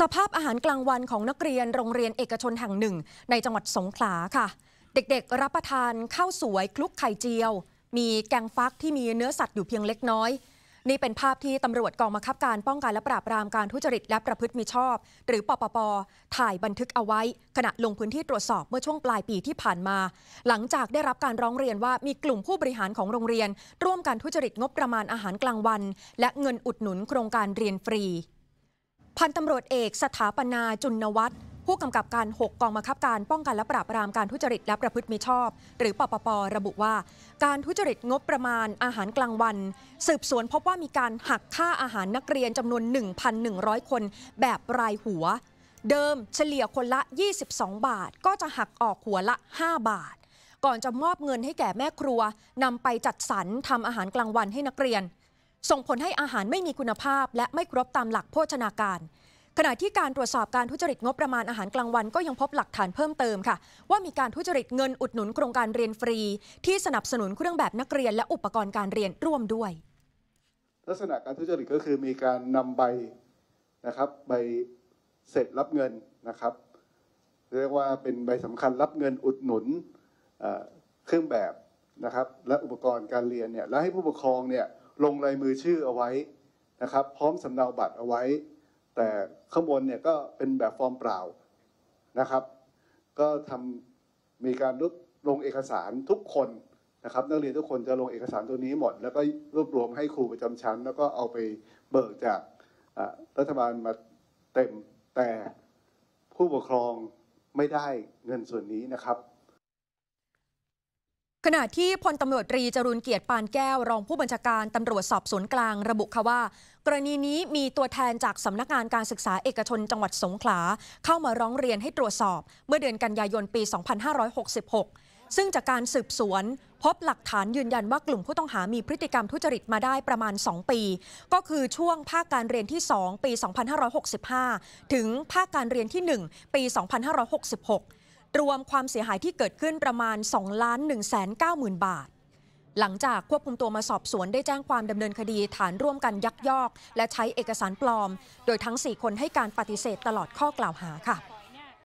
สภาพอาหารกลางวันของนักเรียนโรงเรียนเอกชนแห่งหนึ่ง ในจังหวัดสงขลาค่ะ เด็กๆ รับประทานข้าวสวย คลุกไข่เจียว มีแกงฟักที่มีเนื้อสัตว์อยู่เพียงเล็กน้อย นี่เป็นภาพที่ตำรวจกองบังคับการป้องกันและปราบปรามการทุจริตและประพฤติมิชอบ หรือปปปถ่ายบันทึกเอาไว้ ขณะลงพื้นที่ตรวจสอบเมื่อช่วงปลายปีที่ผ่านมา หลังจากได้รับการร้องเรียนว่ามีกลุ่มผู้บริหารของโรงเรียน ร่วมกันทุจริตงบประมาณอาหารกลางวัน และเงินอุดหนุนโครงการเรียนฟรีพันตำรวจเอกสถาปนาจุนวัตรผู้กำกับการ 6 กองบังคับการป้องกันและปราบปรามการทุจริตและประพฤติมิชอบ หรือปปประบุว่า การทุจริตงบประมาณอาหารกลางวัน สืบสวนพบว่ามีการหักค่าอาหารนักเรียนจำนวน 1,100 คนแบบรายหัว เดิมเฉลี่ยคนละ 22 บาทก็จะหักออกหัวละ 5 บาท ก่อนจะมอบเงินให้แก่แม่ครัวนำไปจัดสรรทำอาหารกลางวันให้นักเรียนส่งผลให้อาหารไม่มีคุณภาพและไม่ครบตามหลักโภชนาการ ขณะที่การตรวจสอบการทุจริตงบประมาณอาหารกลางวันก็ยังพบหลักฐานเพิ่มเติมค่ะว่ามีการทุจริตเงินอุดหนุนโครงการเรียนฟรี ที่สนับสนุนเครื่องแบบนักเรียนและอุปกรณ์การเรียนร่วมด้วย ลักษณะการทุจริตก็คือมีการนำใบนะครับใบเสร็จรับเงินนะครับ เรียกว่าเป็นใบสำคัญรับเงินอุดหนุนเครื่องแบบนะครับและอุปกรณ์การเรียนเนี่ยแล้วให้ผู้ปกครองเนี่ยลงลายมือชื่อเอาไว้นะครับ พร้อมสำเนาบัตรเอาไว้ แต่ข้างบนเนี่ยก็เป็นแบบฟอร์มเปล่านะครับ ก็ทำมีการรวบลงเอกสารทุกคนนะครับนักเรียนทุกคนจะลงเอกสารตัวนี้หมด แล้วก็รวบรวมให้ครูประจำชั้น แล้วก็เอาไปเบิกจากรัฐบาลมาเต็มแต่ผู้ปกครองไม่ได้เงินส่วนนี้นะครับขณะที่พลตำรวจตรีจรุนเกียรติปานแก้วรองผู้บัญชาการตำรวจสอบ สวนกลางระบุค่ะว่า กรณีนี้มีตัวแทนจากสำนักงานการศึกษาเอกชนจังหวัดสงขลาเข้ามาร้องเรียนให้ตรวจสอบ เมื่อเดือนกันยายนปี 2566 ซึ่งจากการสืบสวน พบหลักฐานยืนยันว่ากลุ่มผู้ต้องหามีพฤติกรรมทุจริตมาได้ประมาณ 2 ปี ก็คือช่วงภาคการเรียนที่2ปี 2565 ถึงภาคการเรียนที่ 1 ปี 2566รวมความเสียหายที่เกิดขึ้นประมาณ 2 ล้าน 1 9 0 0 0 0 บาท หลังจากควบคุมตัวมาสอบสวนได้แจ้งความดำเนินคดีฐานร่วมกันยักยอกและใช้เอกสารปลอม โดยทั้ง 4 คนให้การปฏิเสธตลอดข้อกล่าวหาค่ะ